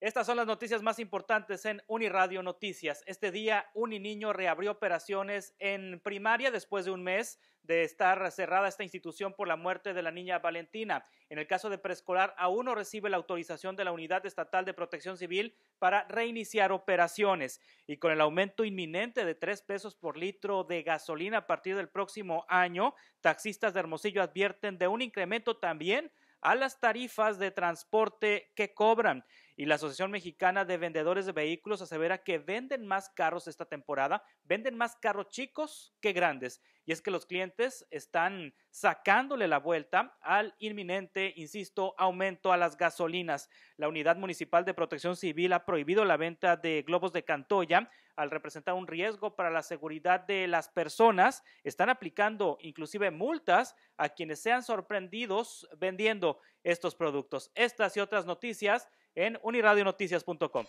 Estas son las noticias más importantes en Uniradio Noticias. Este día, Uniniño reabrió operaciones en primaria después de un mes de estar cerrada esta institución por la muerte de la niña Valentina. En el caso de preescolar, aún no recibe la autorización de la Unidad Estatal de Protección Civil para reiniciar operaciones. Y con el aumento inminente de tres pesos por litro de gasolina a partir del próximo año, taxistas de Hermosillo advierten de un incremento también a las tarifas de transporte que cobran. Y la Asociación Mexicana de Vendedores de Vehículos asevera que venden más carros esta temporada, venden más carros chicos que grandes. Y es que los clientes están sacándole la vuelta al inminente, insisto, aumento a las gasolinas. La Unidad Municipal de Protección Civil ha prohibido la venta de globos de Cantoya al representar un riesgo para la seguridad de las personas. Están aplicando inclusive multas a quienes sean sorprendidos vendiendo estos productos. Estas y otras noticias en uniradionoticias.com.